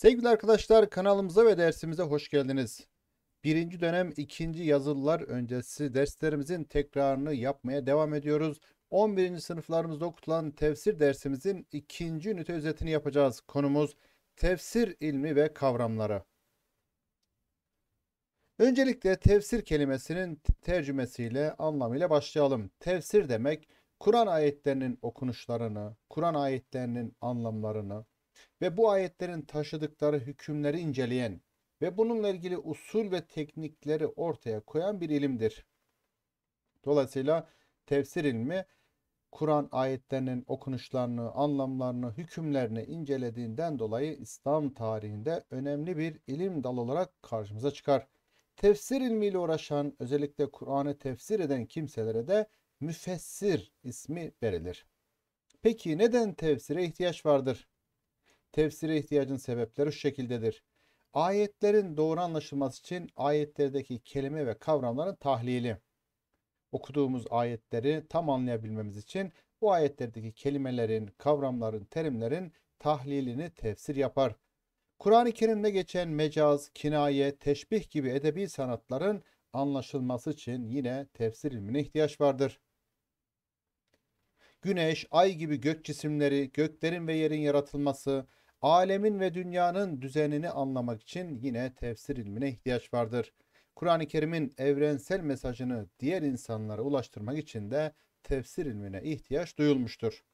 Sevgili arkadaşlar kanalımıza ve dersimize hoş geldiniz. Birinci dönem ikinci yazılılar öncesi derslerimizin tekrarını yapmaya devam ediyoruz. 11. sınıflarımızda okutulan tefsir dersimizin ikinci ünite özetini yapacağız. Konumuz tefsir ilmi ve kavramları. Öncelikle tefsir kelimesinin tercümesiyle anlamıyla başlayalım. Tefsir demek Kur'an ayetlerinin okunuşlarını, Kur'an ayetlerinin anlamlarını, ve bu ayetlerin taşıdıkları hükümleri inceleyen ve bununla ilgili usul ve teknikleri ortaya koyan bir ilimdir. Dolayısıyla tefsir ilmi Kur'an ayetlerinin okunuşlarını, anlamlarını, hükümlerini incelediğinden dolayı İslam tarihinde önemli bir ilim dalı olarak karşımıza çıkar. Tefsir ilmiyle uğraşan, özellikle Kur'an'ı tefsir eden kimselere de müfessir ismi verilir. Peki neden tefsire ihtiyaç vardır? Tefsire ihtiyacın sebepleri şu şekildedir. Ayetlerin doğru anlaşılması için ayetlerdeki kelime ve kavramların tahlili. Okuduğumuz ayetleri tam anlayabilmemiz için bu ayetlerdeki kelimelerin, kavramların, terimlerin tahlilini tefsir yapar. Kur'an-ı Kerim'de geçen mecaz, kinaye, teşbih gibi edebi sanatların anlaşılması için yine tefsir ilmine ihtiyaç vardır. Güneş, ay gibi gök cisimleri, göklerin ve yerin yaratılması, alemin ve dünyanın düzenini anlamak için yine tefsir ilmine ihtiyaç vardır. Kur'an-ı Kerim'in evrensel mesajını diğer insanlara ulaştırmak için de tefsir ilmine ihtiyaç duyulmuştur.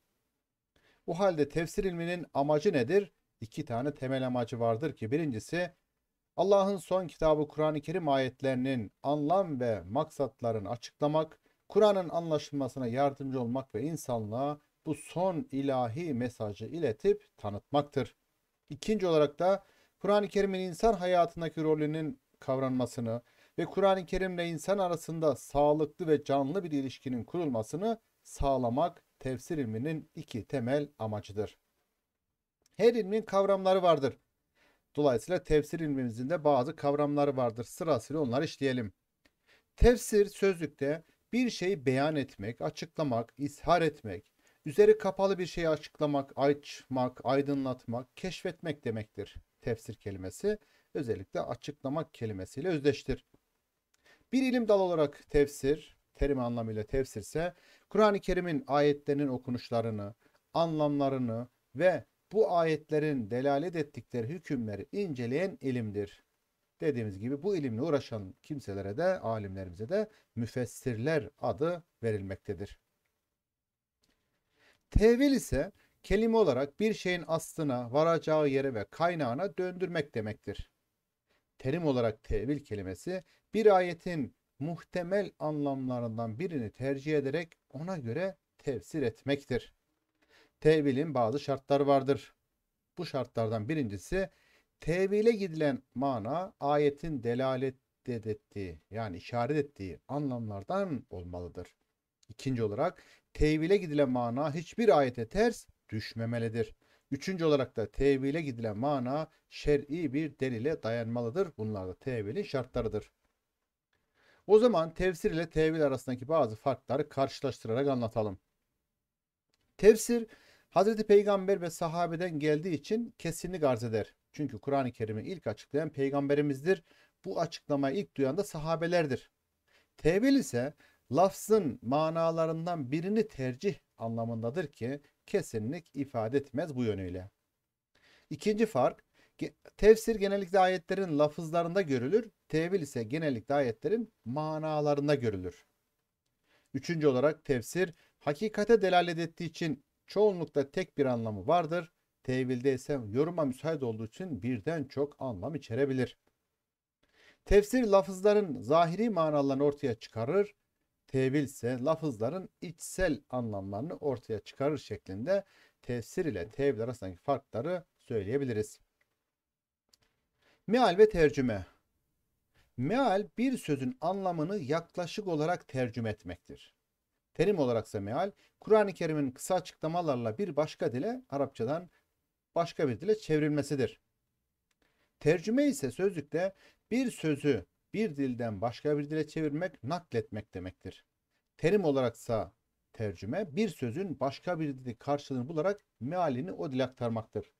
Bu halde tefsir ilminin amacı nedir? İki tane temel amacı vardır ki birincisi Allah'ın son kitabı Kur'an-ı Kerim ayetlerinin anlam ve maksatlarını açıklamak, Kur'an'ın anlaşılmasına yardımcı olmak ve insanlığa bu son ilahi mesajı iletip tanıtmaktır. İkinci olarak da Kur'an-ı Kerim'in insan hayatındaki rolünün kavranmasını ve Kur'an-ı Kerim'le insan arasında sağlıklı ve canlı bir ilişkinin kurulmasını sağlamak tefsir ilminin iki temel amacıdır. Her ilmin kavramları vardır. Dolayısıyla tefsir ilmimizin de bazı kavramları vardır. Sırasıyla onları işleyelim. Tefsir sözlükte bir şeyi beyan etmek, açıklamak, ishar etmek, Üzeri kapalı bir şeyi açıklamak, açmak, aydınlatmak, keşfetmek demektir tefsir kelimesi. Özellikle açıklamak kelimesiyle özdeştir. Bir ilim dalı olarak tefsir, terim anlamıyla tefsir ise, Kur'an-ı Kerim'in ayetlerinin okunuşlarını, anlamlarını ve bu ayetlerin delalet ettikleri hükümleri inceleyen ilimdir. Dediğimiz gibi bu ilimle uğraşan kimselere de alimlerimize de müfessirler adı verilmektedir. Tevil ise kelime olarak bir şeyin aslına, varacağı yere ve kaynağına döndürmek demektir. Terim olarak tevil kelimesi bir ayetin muhtemel anlamlarından birini tercih ederek ona göre tefsir etmektir. Tevilin bazı şartları vardır. Bu şartlardan birincisi tevile gidilen mana ayetin delalet ettiği yani işaret ettiği anlamlardan olmalıdır. İkinci olarak tevile gidilen mana hiçbir ayete ters düşmemelidir. Üçüncü olarak da tevile gidilen mana şer'i bir delile dayanmalıdır. Bunlar da tevilin şartlarıdır. O zaman tefsir ile tevil arasındaki bazı farkları karşılaştırarak anlatalım. Tefsir Hz. Peygamber ve sahabeden geldiği için kesinlik arz eder. Çünkü Kur'an-ı Kerim'i ilk açıklayan peygamberimizdir. Bu açıklamayı ilk duyan da sahabelerdir. Tevil ise lafzın manalarından birini tercih anlamındadır ki kesinlik ifade etmez bu yönüyle. İkinci fark, tefsir genellikle ayetlerin lafızlarında görülür, tevil ise genellikle ayetlerin manalarında görülür. Üçüncü olarak tefsir, hakikate delalet ettiği için çoğunlukla tek bir anlamı vardır. Tevilde ise yoruma müsait olduğu için birden çok anlam içerebilir. Tefsir lafızların zahiri manalarını ortaya çıkarır, tevil ise lafızların içsel anlamlarını ortaya çıkarır şeklinde tefsir ile tevil arasındaki farkları söyleyebiliriz. Meal ve tercüme Meal bir sözün anlamını yaklaşık olarak tercüme etmektir. Terim olaraksa meal, Kur'an-ı Kerim'in kısa açıklamalarla bir başka dile, Arapçadan başka bir dile çevrilmesidir. Tercüme ise sözlükte bir sözü bir dilden başka bir dile çevirmek, nakletmek demektir. Terim olaraksa tercüme bir sözün başka bir dili karşılığını bularak mealini o dile aktarmaktır.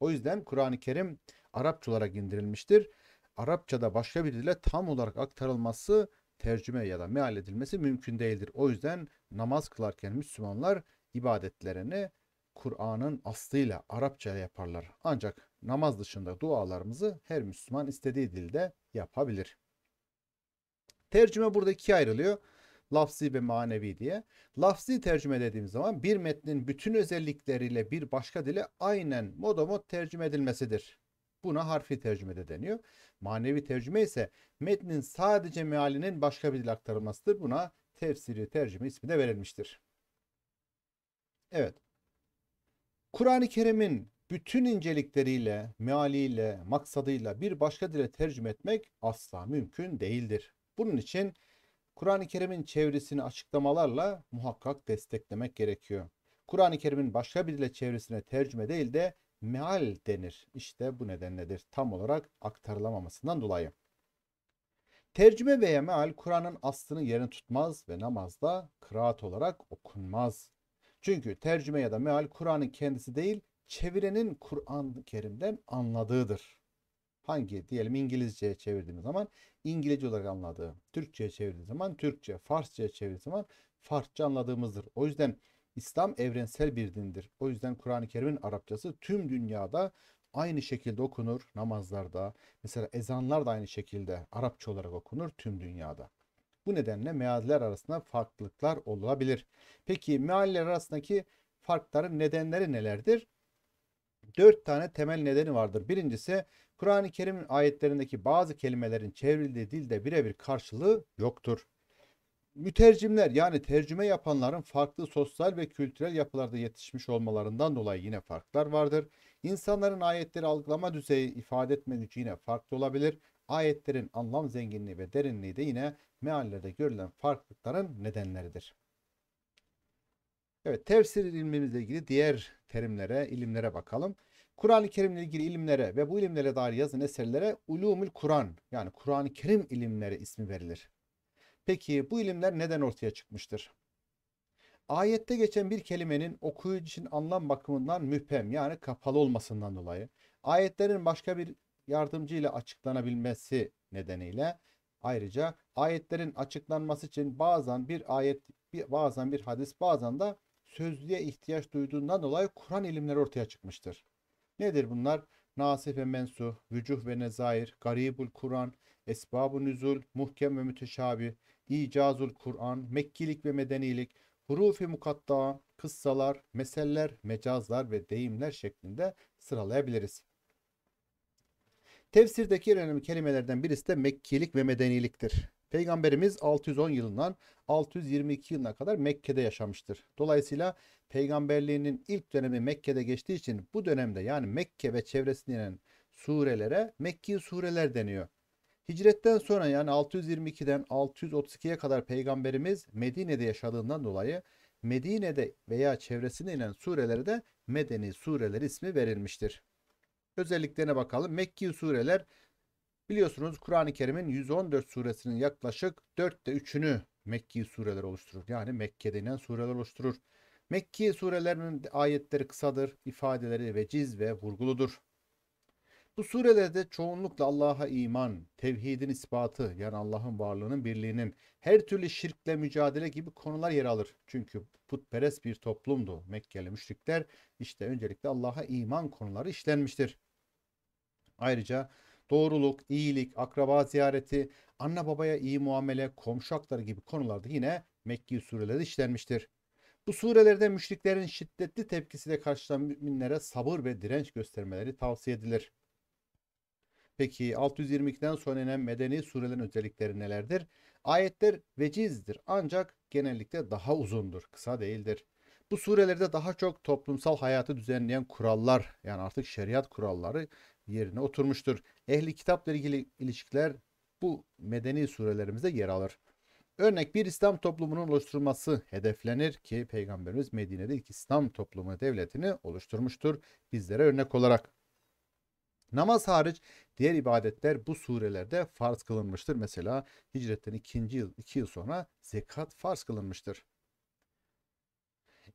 O yüzden Kur'an-ı Kerim Arapça indirilmiştir. Arapçada başka bir dile tam olarak aktarılması tercüme ya da meal edilmesi mümkün değildir. O yüzden namaz kılarken Müslümanlar ibadetlerini Kur'an'ın aslıyla Arapçaya yaparlar. Ancak namaz dışında dualarımızı her Müslüman istediği dilde yapabilir. Tercüme burada ikiye ayrılıyor. Lafzi ve manevi diye. Lafzi tercüme dediğim zaman bir metnin bütün özellikleriyle bir başka dile aynen modamot tercüme edilmesidir. Buna harfi tercüme de deniyor. Manevi tercüme ise metnin sadece mealinin başka bir dil aktarılmasıdır. Buna tefsiri tercüme ismi de verilmiştir. Evet. Kur'an-ı Kerim'in bütün incelikleriyle, mealiyle, maksadıyla bir başka dile tercüme etmek asla mümkün değildir. Bunun için Kur'an-ı Kerim'in çevresini açıklamalarla muhakkak desteklemek gerekiyor. Kur'an-ı Kerim'in başka bir dile çevresine tercüme değil de meal denir. İşte bu nedenledir. Tam olarak aktarılamamasından dolayı. Tercüme veya meal Kur'an'ın aslını yerini tutmaz ve namazda kıraat olarak okunmaz. Çünkü tercüme ya da meal Kur'an'ın kendisi değil, çevirenin Kur'an-ı Kerim'den anladığıdır. Hangi diyelim İngilizceye çevirdiğimiz zaman İngilizce olarak anladığı, Türkçe'ye çevirdiği zaman Türkçe, Farsça'ya çevirdiği zaman Farsça anladığımızdır. O yüzden İslam evrensel bir dindir. O yüzden Kur'an-ı Kerim'in Arapçası tüm dünyada aynı şekilde okunur namazlarda. Mesela ezanlar da aynı şekilde Arapça olarak okunur tüm dünyada. Bu nedenle mealler arasında farklılıklar olabilir. Peki mealler arasındaki farkların nedenleri nelerdir? Dört tane temel nedeni vardır. Birincisi Kur'an-ı Kerim'in ayetlerindeki bazı kelimelerin çevrildiği dilde birebir karşılığı yoktur. Mütercimler yani tercüme yapanların farklı sosyal ve kültürel yapılarda yetişmiş olmalarından dolayı yine farklar vardır. İnsanların ayetleri algılama düzeyi ifade etme gücü yine farklı olabilir. Ayetlerin anlam zenginliği ve derinliği de yine meallerde görülen farklılıkların nedenleridir. Evet tefsir ilmimizle ilgili diğer terimlere, ilimlere bakalım. Kur'an-ı Kerim'le ilgili ilimlere ve bu ilimlere dair yazılan eserlere ulumül Kur'an yani Kur'an-ı Kerim ilimleri ismi verilir. Peki bu ilimler neden ortaya çıkmıştır? Ayette geçen bir kelimenin okuyucu için anlam bakımından müphem yani kapalı olmasından dolayı ayetlerin başka bir yardımcı ile açıklanabilmesi nedeniyle ayrıca ayetlerin açıklanması için bazen bir ayet bazen bir hadis bazen de sözlüğe ihtiyaç duyduğundan dolayı Kur'an ilimleri ortaya çıkmıştır. Nedir bunlar? ve mensu, vücuh ve nezair, garibul Kur'an, esbabun nüzul, muhkem ve müteşabi, icazul Kur'an, Mekkilik ve medenilik, hurufi mukatta, kıssalar, meseller, mecazlar ve deyimler şeklinde sıralayabiliriz. Tefsirdeki önemli kelimelerden birisi de Mekkilik ve medeniliktir. Peygamberimiz 610 yılından 622 yılına kadar Mekke'de yaşamıştır. Dolayısıyla peygamberliğinin ilk dönemi Mekke'de geçtiği için bu dönemde yani Mekke ve çevresinden surelere Mekki sureler deniyor. Hicretten sonra yani 622'den 632'ye kadar peygamberimiz Medine'de yaşadığından dolayı Medine'de veya çevresinde inen surelere de Medeni sureler ismi verilmiştir. Özelliklerine bakalım. Mekki sureler Biliyorsunuz Kur'an-ı Kerim'in 114 suresinin yaklaşık 4'te 3'ünü Mekki sureler oluşturur. Yani Mekke'de inen sureler oluşturur. Mekki surelerinin ayetleri kısadır, ifadeleri veciz ve vurguludur. Bu surelerde çoğunlukla Allah'a iman, tevhidin ispatı yani Allah'ın varlığının birliğinin, her türlü şirkle mücadele gibi konular yer alır. Çünkü putperest bir toplumdu Mekkeli müşrikler. İşte öncelikle Allah'a iman konuları işlenmiştir. Ayrıca doğruluk, iyilik, akraba ziyareti, anne babaya iyi muamele, komşu hakları gibi konularda yine Mekki sureleri işlenmiştir. Bu surelerde müşriklerin şiddetli tepkisiyle karşılan müminlere sabır ve direnç göstermeleri tavsiye edilir. Peki 622'den sonra inen medeni surelerin özellikleri nelerdir? Ayetler vecizdir ancak genellikle daha uzundur, kısa değildir. Bu surelerde daha çok toplumsal hayatı düzenleyen kurallar yani artık şeriat kuralları yerine oturmuştur. Ehli kitapla ilgili ilişkiler bu medeni surelerimizde yer alır. Örnek bir İslam toplumunun oluşturulması hedeflenir ki Peygamberimiz Medine'de ilk İslam toplumu devletini oluşturmuştur bizlere örnek olarak. Namaz hariç diğer ibadetler bu surelerde farz kılınmıştır. Mesela hicretten ikinci yıl iki yıl sonra zekat farz kılınmıştır.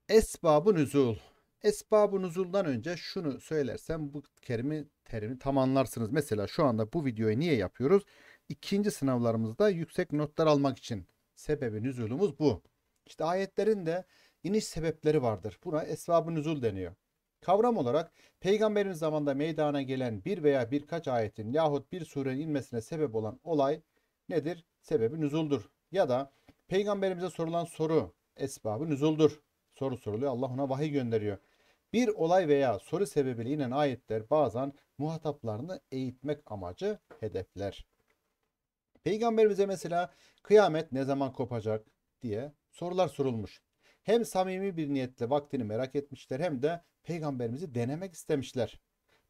Esbabın üzül Esbab-ı nuzuldan önce şunu söylersem bu terimi, terimi tam anlarsınız. Mesela şu anda bu videoyu niye yapıyoruz? İkinci sınavlarımızda yüksek notlar almak için sebebi nüzulumuz bu. İşte ayetlerin de iniş sebepleri vardır. Buna esbab-ı nüzul deniyor. Kavram olarak peygamberin zamanında meydana gelen bir veya birkaç ayetin yahut bir surenin inmesine sebep olan olay nedir? Sebebi nüzuldur. Ya da peygamberimize sorulan soru esbabı nüzuldur. Soru soruluyor. Allah ona vahiy gönderiyor. Bir olay veya soru sebebiyle inen ayetler bazen muhataplarını eğitmek amacı hedefler. Peygamberimize mesela kıyamet ne zaman kopacak diye sorular sorulmuş. Hem samimi bir niyetle vaktini merak etmişler hem de peygamberimizi denemek istemişler.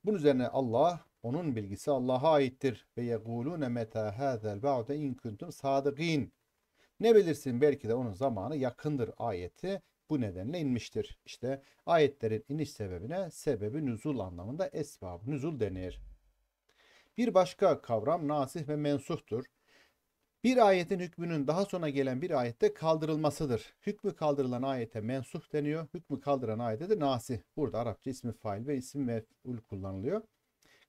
Bunun üzerine Allah onun bilgisi Allah'a aittir ve yekulune meta hazel ba'de in kuntum sadiqin. Ne bilirsin belki de onun zamanı yakındır ayeti bu nedenle inmiştir. İşte ayetlerin iniş sebebine sebebi nüzul anlamında esbab nüzul denir. Bir başka kavram nasih ve mensuhtur. Bir ayetin hükmünün daha sonra gelen bir ayette kaldırılmasıdır. Hükmü kaldırılan ayete mensuh deniyor. Hükmü kaldıran ayete de nasih. Burada Arapça ismi fail ve isim mef'ul kullanılıyor.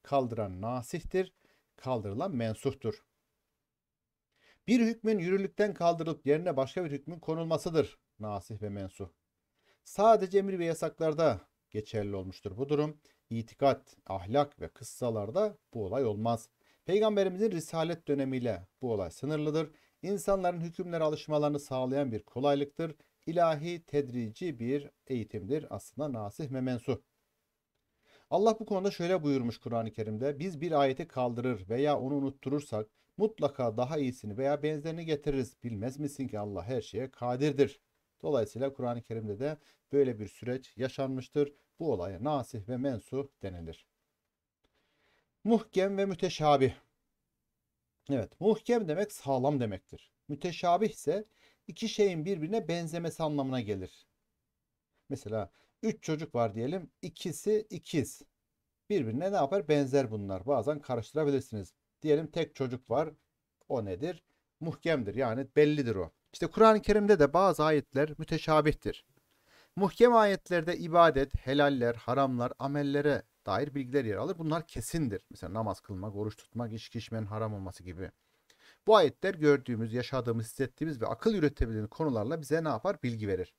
Kaldıran nasihtir. Kaldırılan mensuhtur. Bir hükmün yürürlükten kaldırılıp yerine başka bir hükmün konulmasıdır nasih ve mensuh. Sadece emir ve yasaklarda geçerli olmuştur bu durum. İtikat, ahlak ve kıssalarda bu olay olmaz. Peygamberimizin risalet dönemiyle bu olay sınırlıdır. İnsanların hükümlere alışmalarını sağlayan bir kolaylıktır. İlahi tedrici bir eğitimdir. Aslında nasih ve mensuh. Allah bu konuda şöyle buyurmuş Kur'an-ı Kerim'de. Biz bir ayeti kaldırır veya onu unutturursak mutlaka daha iyisini veya benzerini getiririz. Bilmez misin ki Allah her şeye kadirdir. Dolayısıyla Kur'an-ı Kerim'de de böyle bir süreç yaşanmıştır. Bu olaya nasih ve mensuh denilir. Muhkem ve müteşabih. Evet, muhkem demek sağlam demektir. Müteşabih ise iki şeyin birbirine benzemesi anlamına gelir. Mesela üç çocuk var diyelim. ikisi ikiz. Birbirine ne yapar? Benzer bunlar. Bazen karıştırabilirsiniz. Diyelim tek çocuk var. O nedir? Muhkemdir. Yani bellidir o. İşte Kur'an-ı Kerim'de de bazı ayetler müteşabihtir. Muhkem ayetlerde ibadet, helaller, haramlar, amellere dair bilgiler yer alır. Bunlar kesindir. Mesela namaz kılmak, oruç tutmak, içki içmenin haram olması gibi. Bu ayetler gördüğümüz, yaşadığımız, hissettiğimiz ve akıl üretebildiğimiz konularla bize ne yapar? Bilgi verir.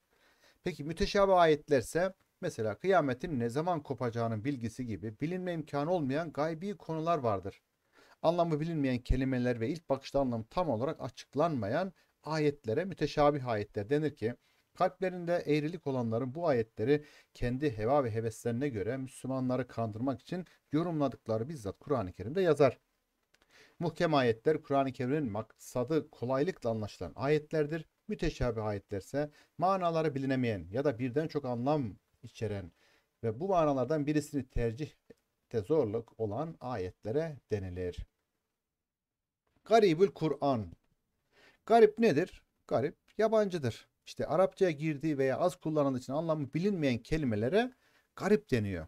Peki müteşabih ayetlerse mesela kıyametin ne zaman kopacağının bilgisi gibi bilinme imkanı olmayan gaybi konular vardır. Anlamı bilinmeyen kelimeler ve ilk bakışta anlamı tam olarak açıklanmayan ayetlere müteşabih ayetler denir ki kalplerinde eğrilik olanların bu ayetleri kendi heva ve heveslerine göre Müslümanları kandırmak için yorumladıkları bizzat Kur'an-ı Kerim'de yazar. Muhkem ayetler Kur'an-ı Kerim'in maksadı kolaylıkla anlaşılan ayetlerdir. Müteşabih ayetlerse manaları bilinemeyen ya da birden çok anlam içeren ve bu manalardan birisini tercihte zorluk olan ayetlere denilir. Garibül Kur'an Garip nedir? Garip yabancıdır. İşte Arapçaya girdiği veya az kullanıldığı için anlamı bilinmeyen kelimelere garip deniyor.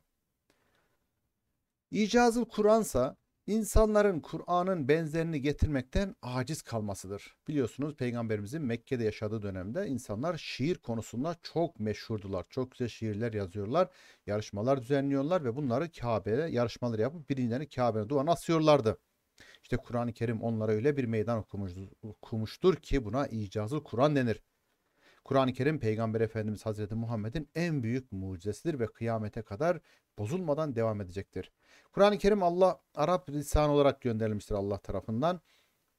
İcazı Kur'ansa insanların Kur'an'ın benzerini getirmekten aciz kalmasıdır. Biliyorsunuz peygamberimizin Mekke'de yaşadığı dönemde insanlar şiir konusunda çok meşhurdular. Çok güzel şiirler yazıyorlar, yarışmalar düzenliyorlar ve bunları Kabe'ye yarışmaları yapıp birilerini Kabe'nin duvarına asıyorlardı. İşte Kur'an-ı Kerim onlara öyle bir meydan okumuştur, ki buna icazı Kur'an denir. Kur'an-ı Kerim Peygamber Efendimiz Hazreti Muhammed'in en büyük mucizesidir ve kıyamete kadar bozulmadan devam edecektir. Kur'an-ı Kerim Allah Arap lisanı olarak gönderilmiştir Allah tarafından.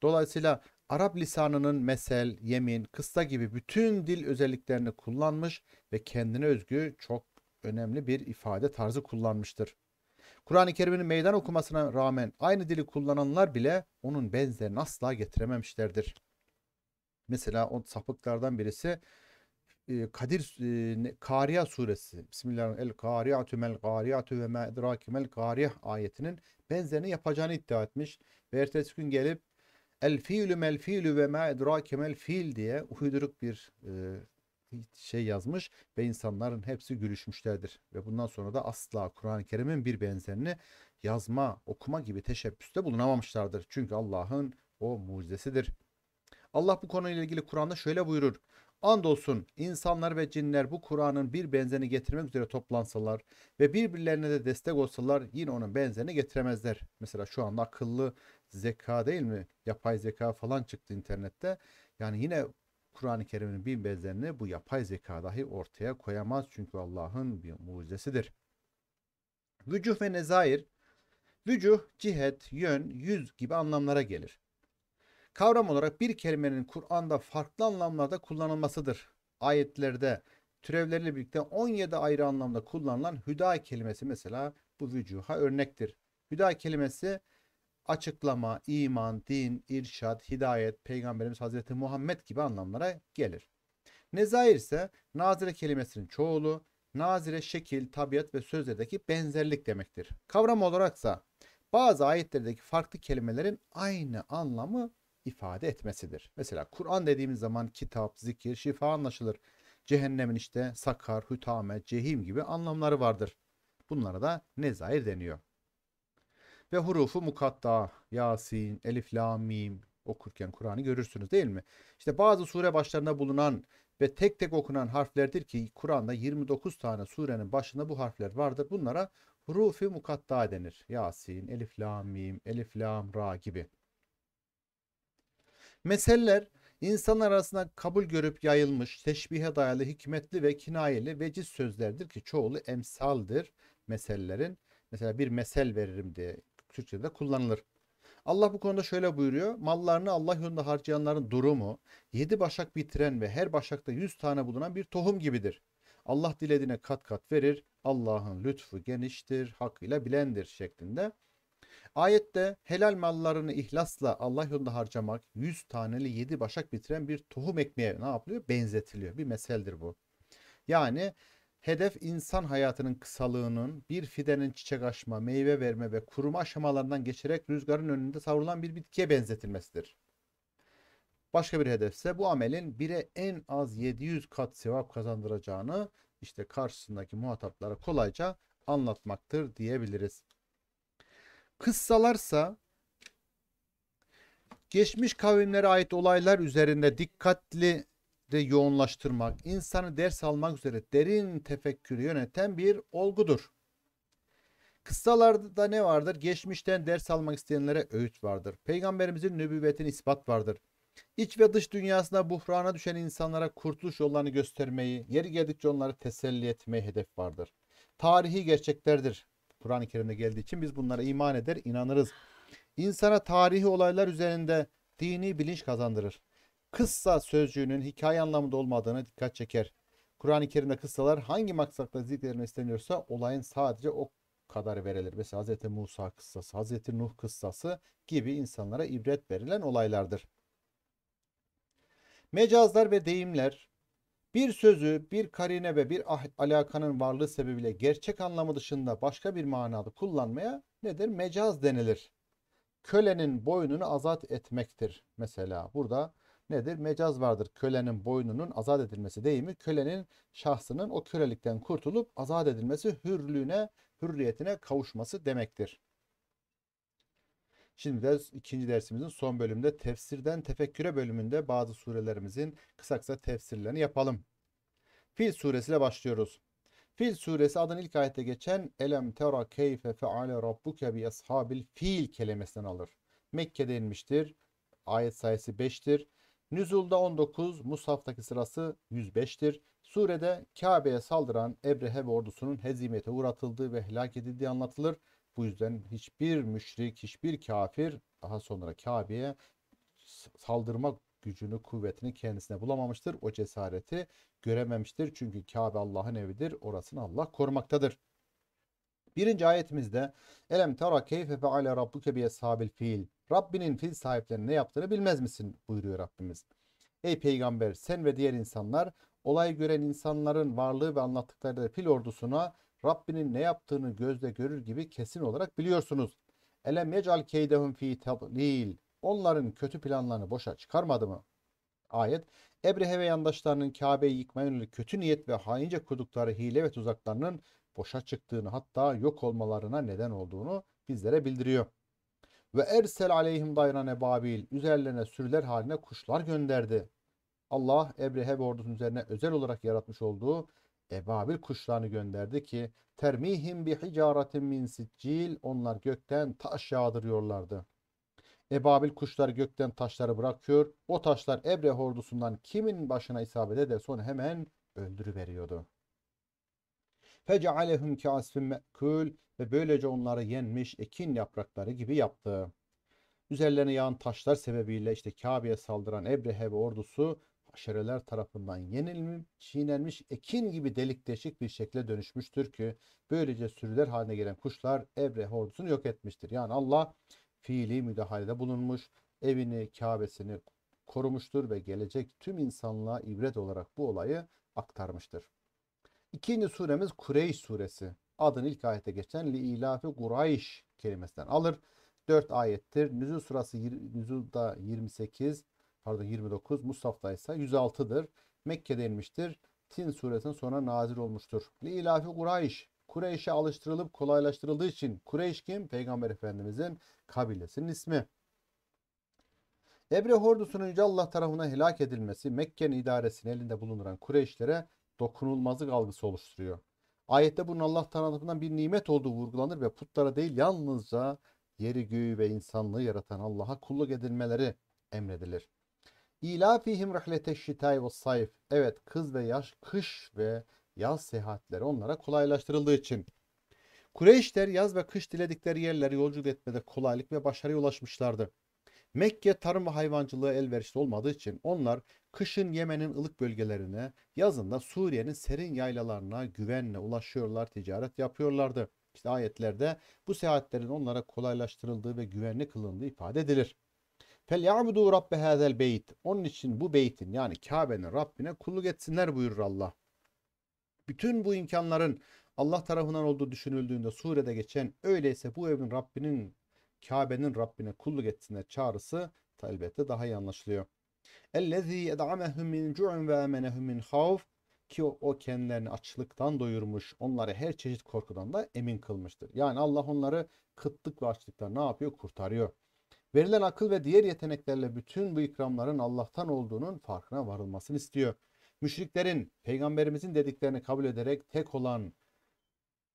Dolayısıyla Arap lisanının mesel, yemin, kıssa gibi bütün dil özelliklerini kullanmış ve kendine özgü çok önemli bir ifade tarzı kullanmıştır. Kur'an-ı Kerim'in meydan okumasına rağmen aynı dili kullananlar bile onun benzerini asla getirememişlerdir. Mesela o sapıklardan birisi e, Kadir e, Kariya suresi Bismillahirrahmanirrahim El Kariyatü mel Kariyatü ve ma mel Kariyah ayetinin benzerini yapacağını iddia etmiş ve ertesi gün gelip El fiilü mel fiilü ve ma edraki mel fiil diye uyduruk bir e, şey yazmış ve insanların hepsi gülüşmüşlerdir. Ve bundan sonra da asla Kur'an-ı Kerim'in bir benzerini yazma, okuma gibi teşebbüste bulunamamışlardır. Çünkü Allah'ın o mucizesidir. Allah bu konuyla ilgili Kur'an'da şöyle buyurur. Andolsun insanlar ve cinler bu Kur'an'ın bir benzerini getirmek üzere toplansalar ve birbirlerine de destek olsalar yine onun benzerini getiremezler. Mesela şu anda akıllı zeka değil mi? Yapay zeka falan çıktı internette. Yani yine Kur'an-ı Kerim'in bin benzerini bu yapay zeka dahi ortaya koyamaz çünkü Allah'ın bir mucizesidir. Vücuh ve nezair, vücuh, cihet, yön, yüz gibi anlamlara gelir. Kavram olarak bir kelimenin Kur'an'da farklı anlamlarda kullanılmasıdır. Ayetlerde türevleriyle birlikte 17 ayrı anlamda kullanılan hüda kelimesi mesela bu vücuha örnektir. Hüda kelimesi açıklama, iman, din, irşat, hidayet, Peygamberimiz Hazreti Muhammed gibi anlamlara gelir. Nezair ise nazire kelimesinin çoğulu, nazire şekil, tabiat ve sözlerdeki benzerlik demektir. Kavram olaraksa bazı ayetlerdeki farklı kelimelerin aynı anlamı ifade etmesidir. Mesela Kur'an dediğimiz zaman kitap, zikir, şifa anlaşılır. Cehennemin işte sakar, hütame, cehim gibi anlamları vardır. Bunlara da nezair deniyor ve hurufu mukatta, Yasin, Elif, La, Mim okurken Kur'an'ı görürsünüz değil mi? İşte bazı sure başlarında bulunan ve tek tek okunan harflerdir ki Kur'an'da 29 tane surenin başında bu harfler vardır. Bunlara hurufi mukatta denir. Yasin, Elif, La, Mim, Elif, La, Ra gibi. Meseleler insan arasında kabul görüp yayılmış, teşbihe dayalı, hikmetli ve kinayeli veciz sözlerdir ki çoğulu emsaldır meselelerin. Mesela bir mesel veririm diye Türkçe'de kullanılır. Allah bu konuda şöyle buyuruyor. Mallarını Allah yolunda harcayanların durumu yedi başak bitiren ve her başakta yüz tane bulunan bir tohum gibidir. Allah dilediğine kat kat verir. Allah'ın lütfu geniştir, hakkıyla bilendir şeklinde. Ayette helal mallarını ihlasla Allah yolunda harcamak 100 taneli 7 başak bitiren bir tohum ekmeğe ne yapılıyor? Benzetiliyor. Bir meseldir bu. Yani Hedef insan hayatının kısalığının bir fidenin çiçek açma, meyve verme ve kuruma aşamalarından geçerek rüzgarın önünde savrulan bir bitkiye benzetilmesidir. Başka bir hedefse bu amelin bire en az 700 kat sevap kazandıracağını işte karşısındaki muhataplara kolayca anlatmaktır diyebiliriz. Kıssalarsa geçmiş kavimlere ait olaylar üzerinde dikkatli de yoğunlaştırmak, insanı ders almak üzere derin tefekkürü yöneten bir olgudur. Kıssalarda ne vardır? Geçmişten ders almak isteyenlere öğüt vardır. Peygamberimizin nübüvvetini ispat vardır. İç ve dış dünyasında buhrana düşen insanlara kurtuluş yollarını göstermeyi, yeri geldikçe onları teselli etmeyi hedef vardır. Tarihi gerçeklerdir. Kur'an-ı Kerim'de geldiği için biz bunlara iman eder, inanırız. İnsana tarihi olaylar üzerinde dini bilinç kazandırır kıssa sözcüğünün hikaye anlamında olmadığına dikkat çeker. Kur'an-ı Kerim'de kıssalar hangi maksatla zikredilme isteniyorsa olayın sadece o kadar verilir. Mesela Hz. Musa kıssası, Hz. Nuh kıssası gibi insanlara ibret verilen olaylardır. Mecazlar ve deyimler bir sözü, bir karine ve bir ah- alakanın varlığı sebebiyle gerçek anlamı dışında başka bir manada kullanmaya nedir? Mecaz denilir. Kölenin boynunu azat etmektir. Mesela burada nedir? Mecaz vardır. Kölenin boynunun azat edilmesi değil mi kölenin şahsının o kölelikten kurtulup azat edilmesi hürlüğüne, hürriyetine kavuşması demektir. Şimdi de ikinci dersimizin son bölümünde tefsirden tefekküre bölümünde bazı surelerimizin kısa kısa tefsirlerini yapalım. Fil suresiyle başlıyoruz. Fil suresi adın ilk ayette geçen Elem tera keyfe feale rabbuke bi ashabil fil kelimesinden alır. Mekke'de inmiştir. Ayet sayısı 5'tir. Nüzulda 19, Musaf'taki sırası 105'tir. Surede Kabe'ye saldıran Ebrehe ve ordusunun hezimete uğratıldığı ve helak edildiği anlatılır. Bu yüzden hiçbir müşrik, hiçbir kafir daha sonra Kabe'ye saldırmak gücünü, kuvvetini kendisine bulamamıştır. O cesareti görememiştir. Çünkü Kabe Allah'ın evidir. Orasını Allah korumaktadır. Birinci ayetimizde Elem tara keyfe feale rabbuke bi ashabil fiil Rabbinin fil sahiplerine ne yaptığını bilmez misin buyuruyor Rabbimiz. Ey peygamber sen ve diğer insanlar olay gören insanların varlığı ve anlattıkları fil ordusuna Rabbinin ne yaptığını gözle görür gibi kesin olarak biliyorsunuz. Elem yecal keydehum fi tablil. Onların kötü planlarını boşa çıkarmadı mı? Ayet Ebrehe ve yandaşlarının Kabe'yi yıkmaya yönelik kötü niyet ve haince kurdukları hile ve tuzaklarının boşa çıktığını hatta yok olmalarına neden olduğunu bizlere bildiriyor. Ve ersel aleyhim dayrane Ebabil Üzerlerine sürüler haline kuşlar gönderdi. Allah Ebreheb ordusunun üzerine özel olarak yaratmış olduğu ebabil kuşlarını gönderdi ki termihim bi hicaretin min siccil onlar gökten taş yağdırıyorlardı. Ebabil kuşlar gökten taşları bırakıyor. O taşlar Ebre ordusundan kimin başına isabet ederse onu hemen öldürüveriyordu fecealehum kasfin me'kul ve böylece onları yenmiş ekin yaprakları gibi yaptı. Üzerlerine yağan taşlar sebebiyle işte Kabe'ye saldıran Ebrehe ve ordusu aşireler tarafından yenilmiş, çiğnenmiş ekin gibi delik deşik bir şekle dönüşmüştür ki böylece sürüler haline gelen kuşlar Ebrehe ordusunu yok etmiştir. Yani Allah fiili müdahalede bulunmuş, evini, Kabe'sini korumuştur ve gelecek tüm insanlığa ibret olarak bu olayı aktarmıştır. İkinci suremiz Kureyş suresi. Adını ilk ayette geçen li ilafi Kureyş kelimesinden alır. 4 ayettir. Nüzul surası Nüzul'da 28, pardon 29, Musaf'ta ise 106'dır. Mekke'de inmiştir. Tin suresinin sonra nazil olmuştur. Li ilafi Kureyş. Kureyş'e alıştırılıp kolaylaştırıldığı için Kureyş kim? Peygamber Efendimizin kabilesinin ismi. Ebre ordusunun Yüce Allah tarafından helak edilmesi Mekke'nin idaresinin elinde bulunan Kureyşlere dokunulmazlık algısı oluşturuyor. Ayette bunun Allah tarafından bir nimet olduğu vurgulanır ve putlara değil yalnızca yeri göğü ve insanlığı yaratan Allah'a kulluk edilmeleri emredilir. İlafihim rihlete şitay ve sayf. Evet kız ve yaş, kış ve yaz seyahatleri onlara kolaylaştırıldığı için. Kureyşler yaz ve kış diledikleri yerleri yolculuk etmede kolaylık ve başarıya ulaşmışlardı. Mekke tarım ve hayvancılığı elverişli olmadığı için onlar Kışın Yemen'in ılık bölgelerine, yazında Suriye'nin serin yaylalarına güvenle ulaşıyorlar, ticaret yapıyorlardı. İşte ayetlerde bu seyahatlerin onlara kolaylaştırıldığı ve güvenli kılındığı ifade edilir. Felyabudu rabbe hazel beyt. Onun için bu beytin yani Kabe'nin Rabbine kulluk etsinler buyurur Allah. Bütün bu imkanların Allah tarafından olduğu düşünüldüğünde surede geçen öyleyse bu evin Rabbinin Kabe'nin Rabbine kulluk etsinler çağrısı elbette daha iyi anlaşılıyor. Ellezî ed'amehum min cu'un ve amenehum min havf ki o, o kendilerini açlıktan doyurmuş, onları her çeşit korkudan da emin kılmıştır. Yani Allah onları kıtlık ve açlıktan ne yapıyor? Kurtarıyor. Verilen akıl ve diğer yeteneklerle bütün bu ikramların Allah'tan olduğunun farkına varılmasını istiyor. Müşriklerin peygamberimizin dediklerini kabul ederek tek olan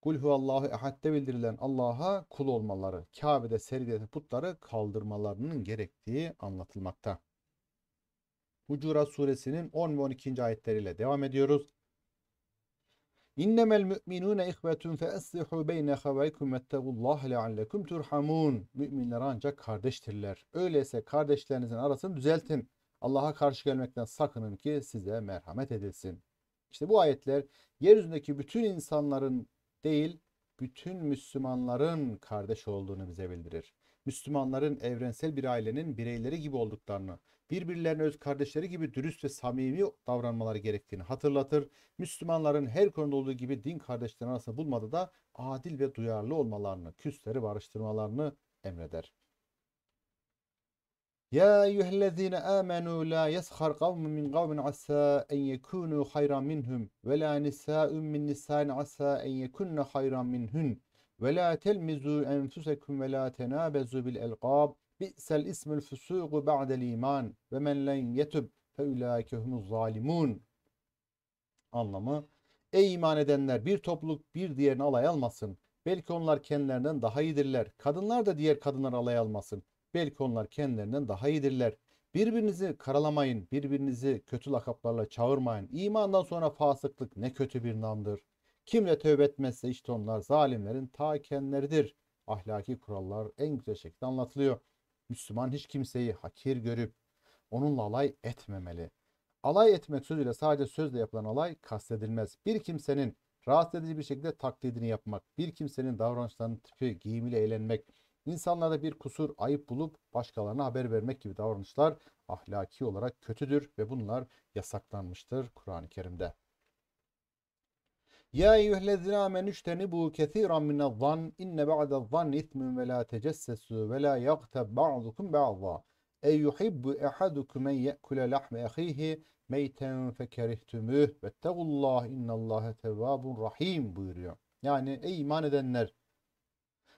Kul huvallahu ehadde bildirilen Allah'a kul olmaları, Kabe'de sergilenen putları kaldırmalarının gerektiği anlatılmakta. Hucurat suresinin 10 ve 12. ayetleriyle devam ediyoruz. İnnemel müminune ihvetun fe eslihu beyne havaykum vettegullahi leallekum turhamun. Müminler ancak kardeştirler. Öyleyse kardeşlerinizin arasını düzeltin. Allah'a karşı gelmekten sakının ki size merhamet edilsin. İşte bu ayetler yeryüzündeki bütün insanların değil, bütün Müslümanların kardeş olduğunu bize bildirir. Müslümanların evrensel bir ailenin bireyleri gibi olduklarını, birbirlerine öz kardeşleri gibi dürüst ve samimi davranmaları gerektiğini hatırlatır. Müslümanların her konuda olduğu gibi din kardeşlerini arasında bulmada da adil ve duyarlı olmalarını, küsleri barıştırmalarını emreder. Ya eyyühellezine amenu la yeshar kavmun min kavmin asa en yekunu hayran minhum ve la nisa'un min nisa'in asa en yekunne hayran minhun. Ve la telmizu enfusekum ve la tenabezu bil elqab. Bi'sel ismül fusugu ba'del iman ve men len yetub fe ulaike humuz zalimun. Anlamı Ey iman edenler bir topluluk bir diğerini alay almasın. Belki onlar kendilerinden daha iyidirler. Kadınlar da diğer kadınlar alay almasın. Belki onlar kendilerinden daha iyidirler. Birbirinizi karalamayın, birbirinizi kötü lakaplarla çağırmayın. İmandan sonra fasıklık ne kötü bir namdır. Kimle de tövbe etmezse işte onlar zalimlerin ta kendileridir. Ahlaki kurallar en güzel şekilde anlatılıyor. Müslüman hiç kimseyi hakir görüp onunla alay etmemeli. Alay etmek sözüyle sadece sözle yapılan alay kastedilmez. Bir kimsenin rahatsız edici bir şekilde taklidini yapmak, bir kimsenin davranışlarının tipi, giyimiyle eğlenmek, insanlarda bir kusur, ayıp bulup başkalarına haber vermek gibi davranışlar ahlaki olarak kötüdür ve bunlar yasaklanmıştır Kur'an-ı Kerim'de. Ya eyyühellezine amenüşteni bu kethiran minel zan inne ba'del zan itmin ve la tecessesu ve la yagteb ba'dukum ba'da. Ey yuhibbu ehadukum en ye'kule lahme ahihi meyten fekerihtümüh vettegullah innallâhe tevvabun rahim buyuruyor. Yani ey iman edenler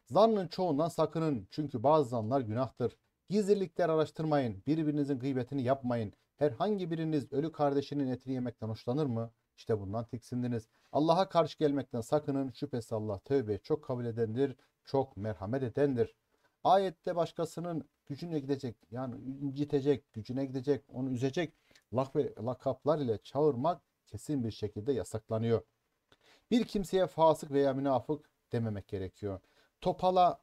zannın çoğundan sakının çünkü bazı zanlar günahtır. Gizlilikler araştırmayın birbirinizin gıybetini yapmayın. Herhangi biriniz ölü kardeşinin etini yemekten hoşlanır mı?'' İşte bundan tiksindiniz. Allah'a karşı gelmekten sakının. Şüphesiz Allah tövbe çok kabul edendir, çok merhamet edendir. Ayette başkasının gücüne gidecek, yani incitecek, gücüne gidecek, onu üzecek lak ve lakaplar ile çağırmak kesin bir şekilde yasaklanıyor. Bir kimseye fasık veya münafık dememek gerekiyor. Topala,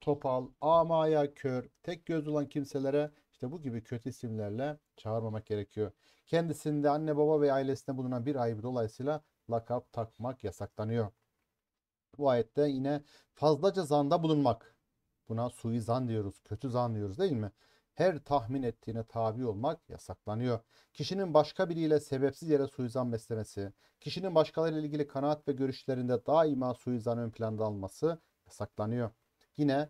topal, amaya, kör, tek göz olan kimselere işte bu gibi kötü isimlerle çağırmamak gerekiyor. Kendisinde anne baba ve ailesinde bulunan bir ayıbı dolayısıyla lakap takmak yasaklanıyor. Bu ayette yine fazlaca zanda bulunmak. Buna suizan diyoruz, kötü zan diyoruz değil mi? Her tahmin ettiğine tabi olmak yasaklanıyor. Kişinin başka biriyle sebepsiz yere suizan beslemesi, kişinin başkalarıyla ilgili kanaat ve görüşlerinde daima suizan ön planda alması yasaklanıyor. Yine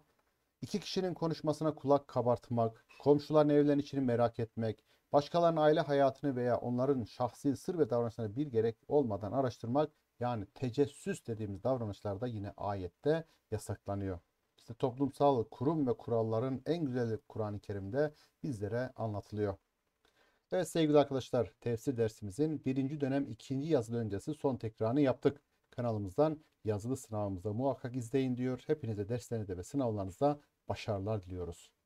İki kişinin konuşmasına kulak kabartmak, komşuların evlerinin içini merak etmek, başkalarının aile hayatını veya onların şahsi sır ve davranışlarını bir gerek olmadan araştırmak yani tecessüs dediğimiz davranışlarda yine ayette yasaklanıyor. İşte toplumsal kurum ve kuralların en güzeli Kur'an-ı Kerim'de bizlere anlatılıyor. Evet sevgili arkadaşlar tefsir dersimizin birinci dönem ikinci yazılı öncesi son tekrarını yaptık. Kanalımızdan yazılı sınavımızda muhakkak izleyin diyor. Hepinize derslerinizde ve sınavlarınızda başarılar diliyoruz.